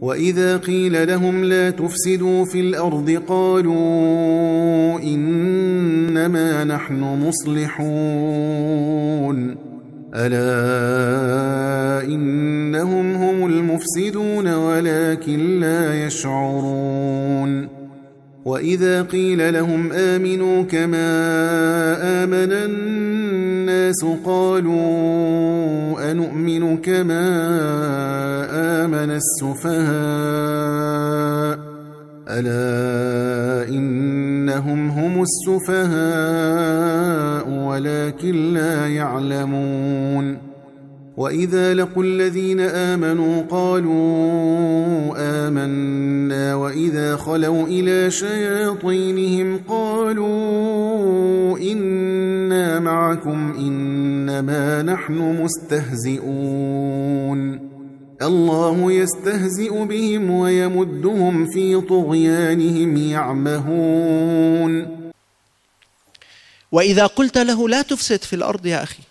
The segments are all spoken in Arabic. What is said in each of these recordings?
وَإِذَا قِيلَ لَهُمْ لَا تُفْسِدُوا فِي الْأَرْضِ قَالُوا إِنَّمَا نَحْنُ مُصْلِحُونَ أَلَا إِنَّهُمْ هُمُ الْمُفْسِدُونَ وَلَكِنْ لَا يَشْعُرُونَ وَإِذَا قِيلَ لَهُمْ آمِنُوا كَمَا آمَنَ الناس قالوا أنؤمن كما آمن السفهاء ألا إنهم هم السفهاء ولكن لا يعلمون وإذا لقوا الذين آمنوا قالوا آمنا وإذا خلوا إلى شياطينهم قالوا إن معكم إنما نحن مستهزئون الله يستهزئ بهم ويمدهم في طغيانهم يعمهون وإذا قلت له لا تفسد في الأرض يا أخي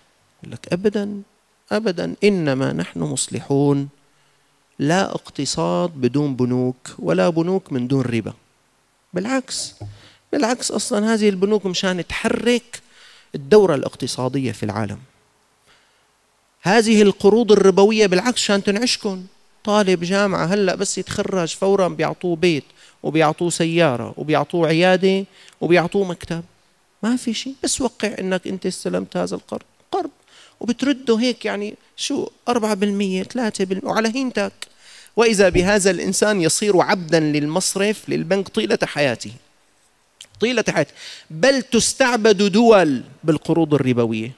يقول لك أبدا أبدا إنما نحن مصلحون لا اقتصاد بدون بنوك ولا بنوك من دون ربا بالعكس بالعكس اصلا هذه البنوك مشان تحرك الدورة الاقتصادية في العالم هذه القروض الربوية بالعكس شان تنعشكم طالب جامعة هلأ بس يتخرج فورا بيعطوه بيت وبيعطوه سيارة وبيعطوه عيادة وبيعطوه مكتب ما في شيء بس وقع انك انت استلمت هذا القرض قرض وبترده هيك يعني شو 4% 3% وعلى هينتك وإذا بهذا الإنسان يصير عبدا للمصرف للبنك طيلة حياته طيلة حياته بل تستعبد دول بالقروض الربوية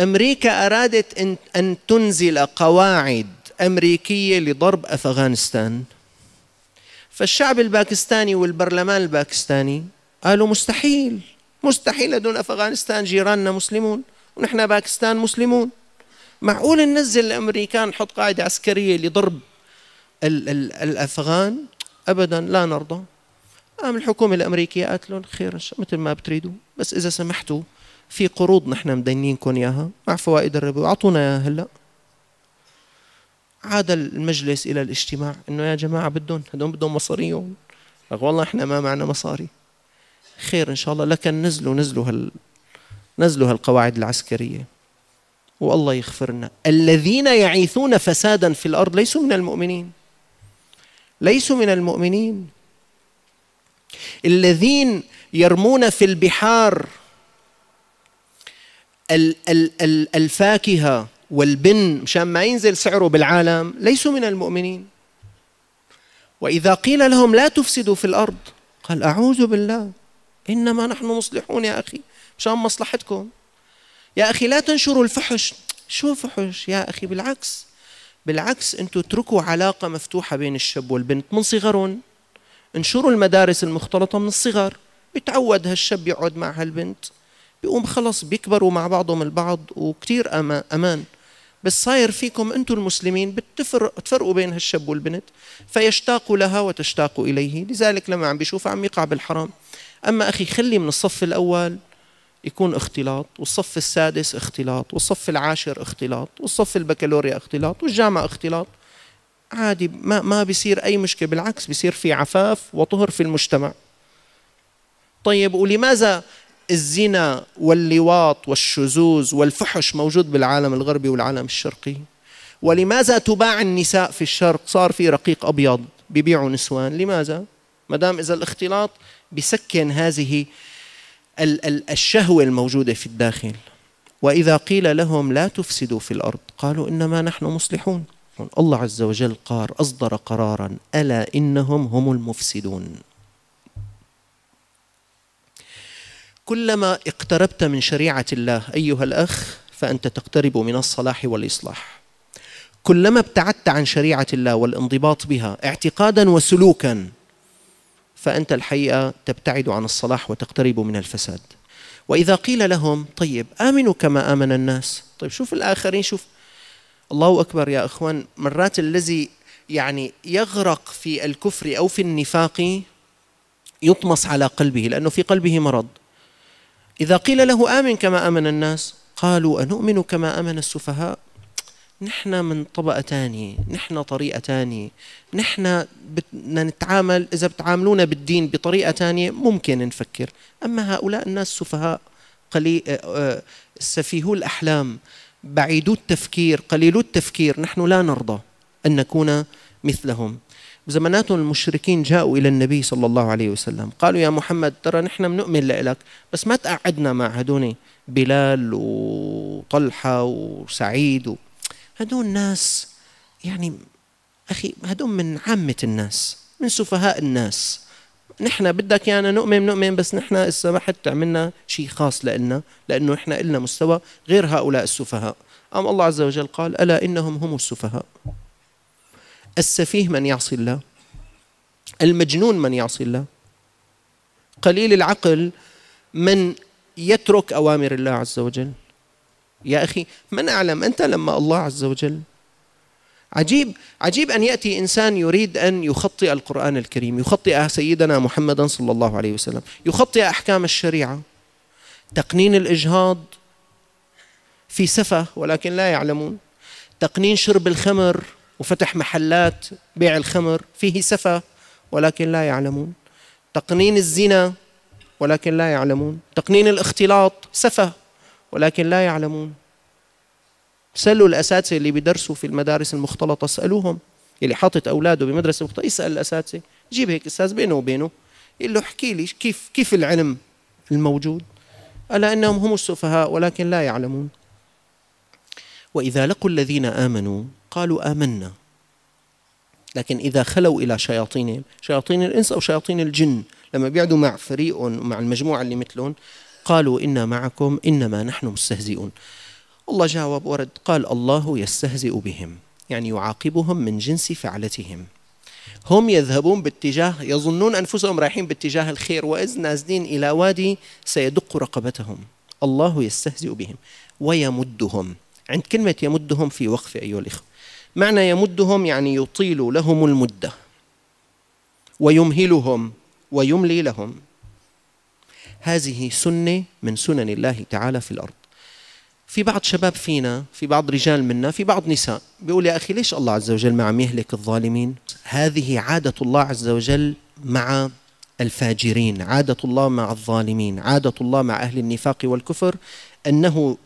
أمريكا أرادت أن, أن تنزل قواعد أمريكية لضرب أفغانستان فالشعب الباكستاني والبرلمان الباكستاني قالوا مستحيل مستحيل دون أفغانستان جيراننا مسلمون ونحن باكستان مسلمون معقول ننزل الامريكان نحط قاعده عسكريه لضرب الافغان ابدا لا نرضى قام آه، الحكومة الأمريكية قالت لهم خير مثل ما بتريدوا بس إذا سمحتوا في قروض نحن مدينينكم إياها مع فوائد الربا أعطونا إياها هلأ عاد المجلس إلى الاجتماع إنه يا جماعة بدهم هدول بدهم مصاريهم والله إحنا ما معنا مصاري خير إن شاء الله لكن نزلوا نزلوا هال نزلوا هالقواعد العسكرية والله يغفرنا الذين يعيثون فسادا في الأرض ليسوا من المؤمنين ليسوا من المؤمنين الذين يرمون في البحار الفاكهه والبن مشان ما ينزل سعره بالعالم ليسوا من المؤمنين واذا قيل لهم لا تفسدوا في الارض قال اعوذ بالله انما نحن مصلحون يا اخي مشان مصلحتكم يا اخي لا تنشروا الفحش شو فحش يا اخي بالعكس بالعكس انتم اتركوا علاقه مفتوحه بين الشاب والبنت من صغرهم انشروا المدارس المختلطة من الصغر بتعود هالشاب يقعد مع هالبنت بيقوم خلص بيكبروا مع بعضهم البعض وكتير أمان بس صاير فيكم أنتم المسلمين بتفرقوا تفرقوا بين هالشاب والبنت فيشتاق لها وتشتاق إليه لذلك لما عم بيشوف عم يقع بالحرام أما أخي خلي من الصف الأول يكون اختلاط والصف السادس اختلاط والصف العاشر اختلاط والصف البكالوريا اختلاط والجامعة اختلاط عادي ما ما بيصير اي مشكله بالعكس بيصير في عفاف وطهر في المجتمع طيب ولماذا الزنا واللواط والشذوذ والفحش موجود بالعالم الغربي والعالم الشرقي ولماذا تباع النساء في الشرق صار في رقيق ابيض بيبيعوا نسوان لماذا ما دام اذا الاختلاط بسكن هذه الشهوه الموجوده في الداخل واذا قيل لهم لا تفسدوا في الارض قالوا انما نحن مصلحون الله عز وجل قال أصدر قرارا ألا إنهم هم المفسدون كلما اقتربت من شريعة الله أيها الأخ فأنت تقترب من الصلاح والإصلاح كلما ابتعدت عن شريعة الله والانضباط بها اعتقادا وسلوكا فأنت الحقيقة تبتعد عن الصلاح وتقترب من الفساد وإذا قيل لهم طيب آمنوا كما آمن الناس طيب شوف الآخرين شوف الله اكبر يا اخوان مرات الذي يعني يغرق في الكفر او في النفاق يطمس على قلبه لانه في قلبه مرض اذا قيل له امن كما امن الناس قالوا انؤمن كما امن السفهاء نحن من طبقه ثانيه نحن طريقه ثانيه نحن بدنا نتعامل اذا بتعاملونا بالدين بطريقه ثانيه ممكن نفكر اما هؤلاء الناس سفهاء قليل آه، آه، سفيهو الاحلام بعيدو التفكير قليلو التفكير نحن لا نرضى أن نكون مثلهم بزمانات المشركين جاءوا إلى النبي صلى الله عليه وسلم قالوا يا محمد ترى نحن بنؤمن لك بس ما تقعدنا مع هدون بلال وطلحة وسعيد و... هدول ناس يعني أخي هدول من عامة الناس من سفهاء الناس نحن بدك يانا يعني نؤمن نؤمن بس نحن إذا ما حد عملنا شيء خاص لنا لأنه نحن إلنا مستوى غير هؤلاء السفهاء أم الله عز وجل قال ألا إنهم هم السفهاء السفيه من يعصي الله المجنون من يعصي الله قليل العقل من يترك أوامر الله عز وجل يا أخي من أعلم أنت لما الله عز وجل عجيب عجيب ان ياتي انسان يريد ان يخطئ القران الكريم، يخطئ سيدنا محمدا صلى الله عليه وسلم، يخطئ احكام الشريعه. تقنين الاجهاض في سفه ولكن لا يعلمون. تقنين شرب الخمر وفتح محلات بيع الخمر فيه سفه ولكن لا يعلمون. تقنين الزنا ولكن لا يعلمون. تقنين الاختلاط سفه ولكن لا يعلمون. سألوا الأساتذة اللي بيدرسوا في المدارس المختلطة اسألوهم اللي حاطط أولاده بمدرسة مختلطة يسأل الأساتذة جيب هيك أستاذ بينه وبينه يقول له احكي لي كيف كيف العلم الموجود ألا إنهم هم السفهاء ولكن لا يعلمون وإذا لقوا الذين آمنوا قالوا آمنا لكن إذا خلوا إلى شياطينهم شياطين الإنس أو شياطين الجن لما بيقعدوا مع فريق ومع المجموعة اللي مثلهم قالوا إنا معكم إنما نحن مستهزئون الله جاوب ورد قال الله يستهزئ بهم يعني يعاقبهم من جنس فعلتهم هم يذهبون باتجاه يظنون أنفسهم رايحين باتجاه الخير وإذ نازلين إلى وادي سيدق رقبتهم الله يستهزئ بهم ويمدهم عند كلمة يمدهم في وقف أيها الإخوة معنى يمدهم يعني يطيل لهم المدة ويمهلهم ويملي لهم هذه سنة من سنن الله تعالى في الأرض في بعض شباب فينا في بعض رجال منا في بعض نساء بيقول يا أخي ليش الله عز وجل ما عم يهلك الظالمين هذه عادة الله عز وجل مع الفاجرين عادة الله مع الظالمين عادة الله مع أهل النفاق والكفر أنه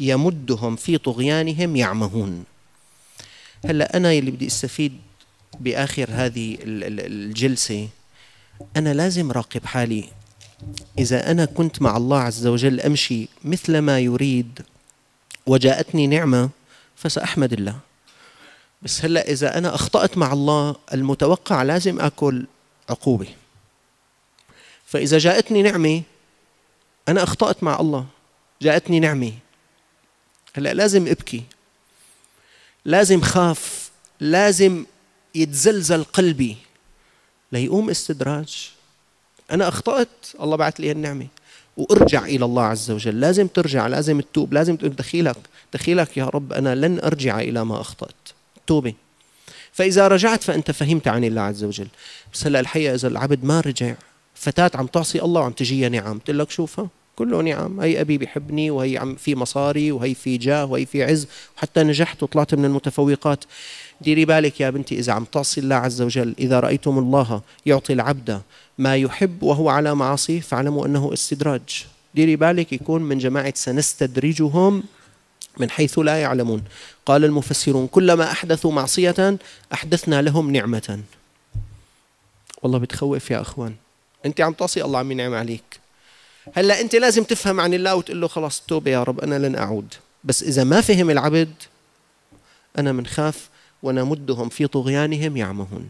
يمدهم في طغيانهم يعمهون هلا أنا اللي بدي استفيد بآخر هذه الجلسة أنا لازم راقب حالي إذا أنا كنت مع الله عز وجل أمشي مثل ما يريد وجاءتني نعمه فساحمد الله بس هلا اذا انا اخطات مع الله المتوقع لازم اكل عقوبه فاذا جاءتني نعمه انا اخطات مع الله جاءتني نعمه هلا لازم ابكي لازم خاف لازم يتزلزل قلبي ليقوم استدراج انا اخطات الله بعث لي النعمه وارجع الى الله عز وجل لازم ترجع لازم تتوب لازم تقول دخيلك دخيلك يا رب انا لن ارجع الى ما اخطات توبه فاذا رجعت فانت فهمت عن الله عز وجل بس هلا الحقيقه اذا العبد ما رجع فتاه عم تعصي الله وعم تجيها نعم تقول لك شوفها كله نعم هي أبي بحبني وهي عم في مصاري وهي في جاه وهي في عز وحتى نجحت وطلعت من المتفوقات ديري بالك يا بنتي إذا عم تعصي الله عز وجل إذا رأيتم الله يعطي العبد ما يحب وهو على معاصيه فاعلموا أنه استدراج ديري بالك يكون من جماعة سنستدرجهم من حيث لا يعلمون قال المفسرون كلما أحدثوا معصية أحدثنا لهم نعمة والله بتخوف يا أخوان أنت عم تعصي الله عم ينعم عليك هلا انت لازم تفهم عن الله وتقول له خلاص توبه يا رب انا لن اعود بس اذا ما فهم العبد انا منخاف ونمدهم في طغيانهم يعمهون